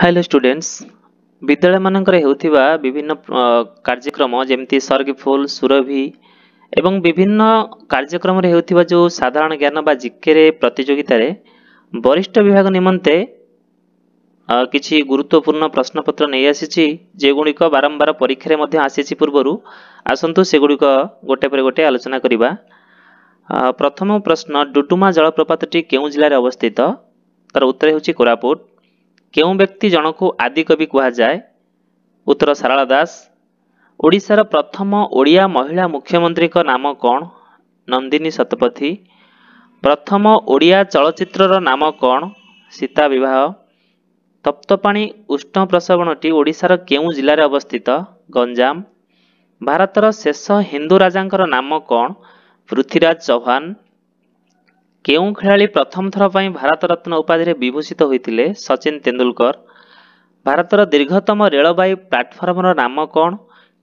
hello students ବିଦ୍ୟାଳୟମାନଙ୍କରେ ହେଉଥିବା ବିଭିନ୍ନ କାର୍ଯ୍ୟକ୍ରମ ଯେମିତି ସର୍ଗିଫୁଲ ସୁରଭି ଏବଂ ବିଭିନ୍ନ କାର୍ଯ୍ୟକ୍ରମରେ ହେଉଥିବା ଯେଉଁ ସାଧାରଣ ଜ୍ଞାନ ବା ଜିକେରେ ପ୍ରତିଯୋଗିତାରେ ବରିଷ୍ଠ ବିଭାଗ ନିମନ୍ତେ କିଛି ଗୁରୁତ୍ୱପୂର୍ଣ୍ଣ ପ୍ରଶ୍ନପତ୍ର ନେଇ ଆସିଛି ଯେଗୁଡ଼ିକ ବାରମ୍ବାର ପରୀକ୍ଷାରେ ମଧ୍ୟ ଆସିଛି ପୂର୍ବରୁ ଆସନ୍ତୁ ସେଗୁଡ଼ିକ ଗୋଟେ ପରେ ଗୋଟେ ଆଲୋଚନା କରିବା ପ୍ରଥମ ପ୍ରଶ୍ନ ଡୁଡୁମା ଜଳପ୍ରପାତଟି କେଉଁ ଜିଲ୍ଲାରେ ଅବସ୍ଥିତ ତାର ଉତ୍ତର ହେଉଛି କୋରାପୁଟ କେଉଁ ବ୍ୟକ୍ତି ଜଣକୁ ଆଦିକବି କୁହାଯାଏ ଉତ୍ତର ସାରଳା ଦାସ ଓଡ଼ିଶାର ପ୍ରଥମ ଓଡ଼ିଆ ମହିଳା ମୁଖ୍ୟମନ୍ତ୍ରୀଙ୍କ ନାମ କ'ଣ ନନ୍ଦିନୀ ଶତପଥୀ ପ୍ରଥମ ଓଡ଼ିଆ ଚଳଚ୍ଚିତ୍ରର ନାମ କ'ଣ ସୀତା ବିବାହ ତପ୍ତପାଣି ଉଷ୍ଣ ପ୍ରସବଣଟି ଓଡ଼ିଶାର କେଉଁ ଜିଲ୍ଲାରେ ଅବସ୍ଥିତ ଗଞ୍ଜାମ ଭାରତର ଶେଷ ହିନ୍ଦୁ ରାଜାଙ୍କର ନାମ କ'ଣ ପୃଥ୍ୱୀରାଜ ଚୌହାନ କେଉଁ ଖେଳାଳି ପ୍ରଥମ ଥର ପାଇଁ ଭାରତରତ୍ନ ଉପାଧିରେ ବିଭୂଷିତ ହୋଇଥିଲେ ସଚିନ ତେନ୍ଦୁଲକର ଭାରତର ଦୀର୍ଘତମ ରେଳବାଇ ପ୍ଲାଟଫର୍ମର ନାମ କ'ଣ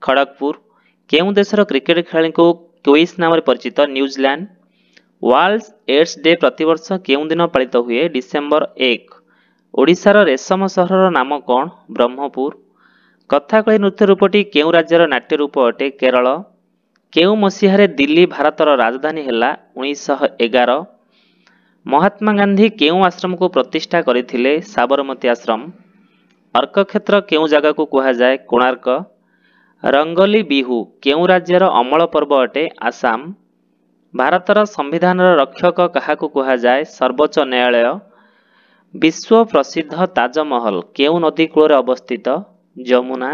ଖଡ଼ଗପୁର କେଉଁ ଦେଶର କ୍ରିକେଟ ଖେଳାଳିଙ୍କୁ କ୍ୱିସ୍ ନାମରେ ପରିଚିତ ନ୍ୟୁଜିଲ୍ୟାଣ୍ଡ ୱାର୍ଲଡ ଏଡ୍ସ ଡେ ପ୍ରତିବର୍ଷ କେଉଁ ଦିନ ପାଳିତ ହୁଏ ଡିସେମ୍ବର ଏକ ଓଡ଼ିଶାର ରେଶମ ସହରର ନାମ କ'ଣ ବ୍ରହ୍ମପୁର କଥାକଳି ନୃତ୍ୟ ରୂପଟି କେଉଁ ରାଜ୍ୟର ନାଟ୍ୟ ରୂପ ଅଟେ କେରଳ କେଉଁ ମସିହାରେ ଦିଲ୍ଲୀ ଭାରତର ରାଜଧାନୀ ହେଲା ଉଣେଇଶହ ଏଗାର ମହାତ୍ମା ଗାନ୍ଧୀ କେଉଁ ଆଶ୍ରମକୁ ପ୍ରତିଷ୍ଠା କରିଥିଲେ ସାବରମତୀ ଆଶ୍ରମ ଅର୍କକ୍ଷେତ୍ର କେଉଁ ଜାଗାକୁ କୁହାଯାଏ କୋଣାର୍କ ରଙ୍ଗଲି ବିହୁ କେଉଁ ରାଜ୍ୟର ଅମଳ ପର୍ବ ଅଟେ ଆସାମ ଭାରତର ସମ୍ବିଧାନର ରକ୍ଷକ କାହାକୁ କୁହାଯାଏ ସର୍ବୋଚ୍ଚ ନ୍ୟାୟାଳୟ ବିଶ୍ୱ ପ୍ରସିଦ୍ଧ ତାଜମହଲ କେଉଁ ନଦୀ କୂଳରେ ଅବସ୍ଥିତ ଯମୁନା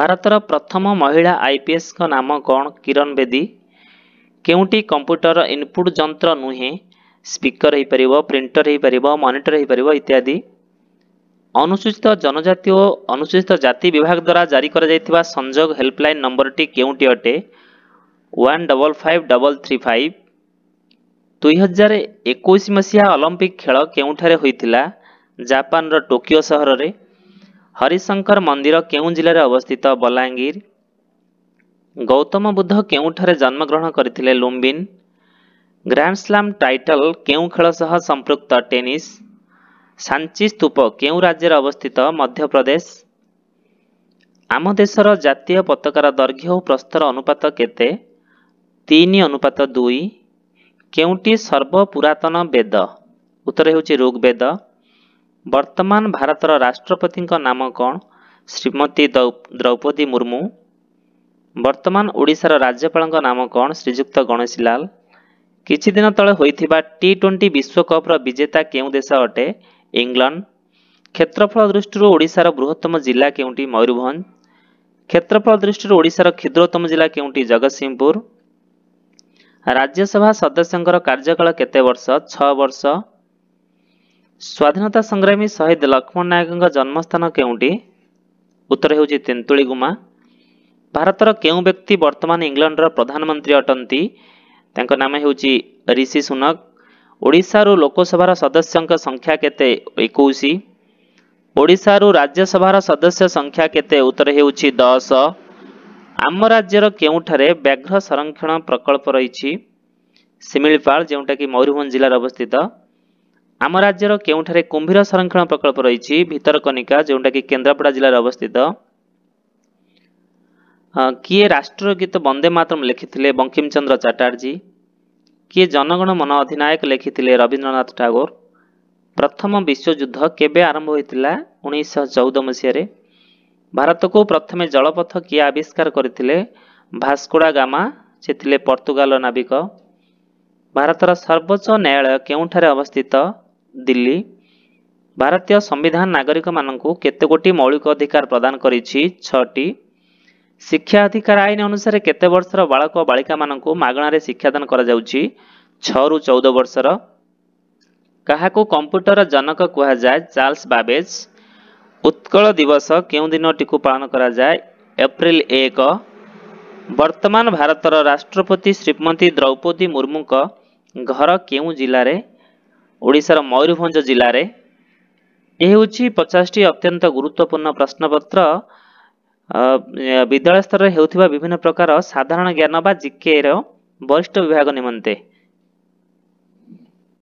ଭାରତର ପ୍ରଥମ ମହିଳା ଆଇପିଏସ୍ଙ୍କ ନାମ କ'ଣ କିରଣ ବେଦୀ କେଉଁଟି କମ୍ପ୍ୟୁଟର ଇନପୁଟ ଯନ୍ତ୍ର ନୁହେଁ ସ୍ପିକର ହୋଇପାରିବ ପ୍ରିଣ୍ଟର ହୋଇପାରିବ ମନିଟର ହୋଇପାରିବ ଇତ୍ୟାଦି ଅନୁସୂଚିତ ଜନଜାତି ଓ ଅନୁସୂଚିତ ଜାତି ବିଭାଗ ଦ୍ୱାରା ଜାରି କରାଯାଇଥିବା ସଂଯୋଗ ହେଲ୍ପଲାଇନ୍ ନମ୍ବରଟି କେଉଁଟି ଅଟେ one double five double three five ଦୁଇହଜାର ଏକୋଇଶ ମସିହା ଅଲମ୍ପିକ୍ ଖେଳ କେଉଁଠାରେ ହୋଇଥିଲା ଜାପାନର ଟୋକିଓ ସହରରେ ହରିଶଙ୍କର ମନ୍ଦିର କେଉଁ ଜିଲ୍ଲାରେ ଅବସ୍ଥିତ ବଲାଙ୍ଗୀର ଗୌତମ ବୁଦ୍ଧ କେଉଁଠାରେ ଜନ୍ମଗ୍ରହଣ କରିଥିଲେ ଲୁମ୍ବିନ୍ ଗ୍ରାଣ୍ଡସ୍ଲାମ୍ ଟାଇଟଲ୍ କେଉଁ ଖେଳ ସହ ସମ୍ପୃକ୍ତ ଟେନିସ୍ ସାଞ୍ଚି ସ୍ତୁପ କେଉଁ ରାଜ୍ୟରେ ଅବସ୍ଥିତ ମଧ୍ୟପ୍ରଦେଶ ଆମ ଦେଶର ଜାତୀୟ ପତାକାର ଦୈର୍ଘ୍ୟ ଓ ପ୍ରସ୍ତର ଅନୁପାତ କେତେ ତିନି ଅନୁପାତ ଦୁଇ କେଉଁଟି ସର୍ବପୁରାତନ ବେଦ ଉତ୍ତର ହେଉଛି ଋଗ୍ବେଦ ବର୍ତ୍ତମାନ ଭାରତର ରାଷ୍ଟ୍ରପତିଙ୍କ ନାମ କ'ଣ ଶ୍ରୀମତୀ ଦ୍ରୌପଦୀ ମୁର୍ମୁ ବର୍ତ୍ତମାନ ଓଡ଼ିଶାର ରାଜ୍ୟପାଳଙ୍କ ନାମ କ'ଣ ଶ୍ରୀଯୁକ୍ତ ଗଣେଶୀ ଲାଲ କିଛିଦିନ ତଳେ ହୋଇଥିବା ଟି ଟ୍ୱେଣ୍ଟି ବିଶ୍ୱକପ୍ର ବିଜେତା କେଉଁ ଦେଶ ଅଟେ ଇଂଲଣ୍ଡ କ୍ଷେତ୍ରଫଳ ଦୃଷ୍ଟିରୁ ଓଡ଼ିଶାର ବୃହତ୍ତମ ଜିଲ୍ଲା କେଉଁଟି ମୟୂରଭଞ୍ଜ କ୍ଷେତ୍ରଫଳ ଦୃଷ୍ଟିରୁ ଓଡ଼ିଶାର କ୍ଷୁଦ୍ରତମ ଜିଲ୍ଲା କେଉଁଟି ଜଗତସିଂହପୁର ରାଜ୍ୟସଭା ସଦସ୍ୟଙ୍କର କାର୍ଯ୍ୟକାଳ କେତେ ବର୍ଷ ଛଅ ବର୍ଷ ସ୍ୱାଧୀନତା ସଂଗ୍ରାମୀ ଶହୀଦ ଲକ୍ଷ୍ମଣ ନାୟକଙ୍କ ଜନ୍ମସ୍ଥାନ କେଉଁଟି ଉତ୍ତର ହେଉଛି ତେନ୍ତୁଳିଗୁମା ଭାରତର କେଉଁ ବ୍ୟକ୍ତି ବର୍ତ୍ତମାନ ଇଂଲଣ୍ଡର ପ୍ରଧାନମନ୍ତ୍ରୀ ଅଟନ୍ତି ତାଙ୍କ ନାମ ହେଉଛି ରିଷି ସୁନକ ଓଡ଼ିଶାରୁ ଲୋକସଭାର ସଦସ୍ୟଙ୍କ ସଂଖ୍ୟା କେତେ ଏକୋଇଶ ଓଡ଼ିଶାରୁ ରାଜ୍ୟସଭାର ସଦସ୍ୟ ସଂଖ୍ୟା କେତେ ଉତ୍ତର ହେଉଛି ଦଶ ଆମ ରାଜ୍ୟର କେଉଁଠାରେ ବ୍ୟାଘ୍ର ସଂରକ୍ଷଣ ପ୍ରକଳ୍ପ ରହିଛି ଶିମିଳିପାଳ ଯେଉଁଟାକି ମୟୂରଭଞ୍ଜ ଜିଲ୍ଲାରେ ଅବସ୍ଥିତ ଆମ ରାଜ୍ୟର କେଉଁଠାରେ କୁମ୍ଭୀର ସଂରକ୍ଷଣ ପ୍ରକଳ୍ପ ରହିଛି ଭିତରକନିକା ଯେଉଁଟାକି କେନ୍ଦ୍ରାପଡ଼ା ଜିଲ୍ଲାରେ ଅବସ୍ଥିତ କିଏ ରାଷ୍ଟ୍ରଗୀତ ବନ୍ଦେ ମାତରମ୍ ଲେଖିଥିଲେ ବଙ୍କିମଚନ୍ଦ୍ର ଚାଟାର୍ଜୀ କିଏ ଜନଗଣ ମନ ଅଧିନାୟକ ଲେଖିଥିଲେ ରବୀନ୍ଦ୍ରନାଥ ଠାକୁର ପ୍ରଥମ ବିଶ୍ୱଯୁଦ୍ଧ କେବେ ଆରମ୍ଭ ହୋଇଥିଲା ଉଣେଇଶହ ଚଉଦ ମସିହାରେ ଭାରତକୁ ପ୍ରଥମେ ଜଳପଥ କିଏ ଆବିଷ୍କାର କରିଥିଲେ ଭାସ୍କୋଡ଼ା ଗାମା ସେ ଥିଲେ ପର୍ତ୍ତୁଗାଲ ନାବିକ ଭାରତର ସର୍ବୋଚ୍ଚ ନ୍ୟାୟାଳୟ କେଉଁଠାରେ ଅବସ୍ଥିତ ଦିଲ୍ଲୀ ଭାରତୀୟ ସମ୍ବିଧାନ ନାଗରିକମାନଙ୍କୁ କେତେ ଗୋଟି ମୌଳିକ ଅଧିକାର ପ୍ରଦାନ କରିଛି ଛଅଟି ଶିକ୍ଷା ଅଧିକାର ଆଇନ ଅନୁସାରେ କେତେ ବର୍ଷର ବାଳକ ବାଳିକାମାନଙ୍କୁ ମାଗଣାରେ ଶିକ୍ଷାଦାନ କରାଯାଉଛି ଛଅରୁ ଚଉଦ ବର୍ଷର କାହାକୁ କମ୍ପ୍ୟୁଟର ଜନକ କୁହାଯାଏ ଚାର୍ଲସ ବାବେଜ ଉତ୍କଳ ଦିବସ କେଉଁ ଦିନଟିକୁ ପାଳନ କରାଯାଏ ଏପ୍ରିଲ ଏକ ବର୍ତ୍ତମାନ ଭାରତର ରାଷ୍ଟ୍ରପତି ଶ୍ରୀମତୀ ଦ୍ରୌପଦୀ ମୁର୍ମୁଙ୍କ ଘର କେଉଁ ଜିଲ୍ଲାରେ ଓଡ଼ିଶାର ମୟୂରଭଞ୍ଜ ଜିଲ୍ଲାରେ ଏହି ହେଉଛି ପଚାଶଟି ଅତ୍ୟନ୍ତ ଗୁରୁତ୍ୱପୂର୍ଣ୍ଣ ପ୍ରଶ୍ନପତ୍ର ବିଦ୍ୟାଳୟ ସ୍ତରରେ ହେଉଥିବା ବିଭିନ୍ନ ପ୍ରକାର ସାଧାରଣ ଜ୍ଞାନ ବା ଜିକେର ବରିଷ୍ଠ ବିଭାଗ ନିମନ୍ତେ